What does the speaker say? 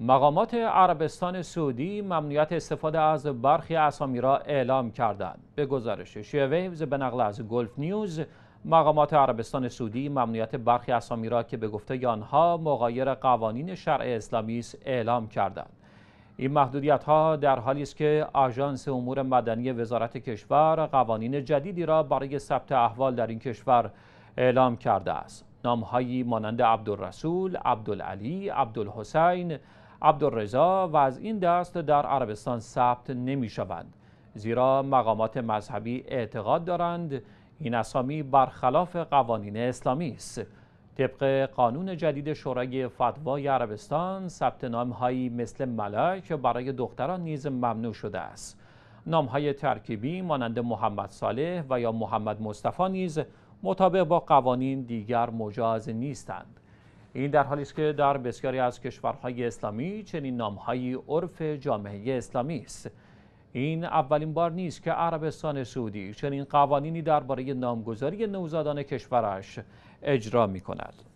مقامات عربستان سعودی ممنوعیت استفاده از برخی اسامی را اعلام کردند. به گزارش شیویوز به نقل از گلف نیوز مقامات عربستان سعودی ممنوعیت برخی اسامی را که به گفته آنها مغایر قوانین شرع اسلامی است اعلام کردند. این محدودیت ها در حالی است که آژانس امور مدنی وزارت کشور قوانین جدیدی را برای ثبت احوال در این کشور اعلام کرده است. نامهایی مانند عبدالرسول، عبدالعلی، عبدالحسین، عبدالرضا و از این دست در عربستان ثبت نمی شوند زیرا مقامات مذهبی اعتقاد دارند این اسامی برخلاف قوانین اسلامی است طبق قانون جدید شورای فتوای عربستان ثبت نام هایی مثل ملک برای دختران نیز ممنوع شده است نام های ترکیبی مانند محمد صالح و یا محمد مصطفی نیز مطابق با قوانین دیگر مجاز نیستند این در حالی است که در بسیاری از کشورهای اسلامی چنین نامهایی عرف جامعه اسلامی است این اولین بار نیست که عربستان سعودی چنین قوانینی درباره نامگذاری نوزادان کشورش اجرا می کند.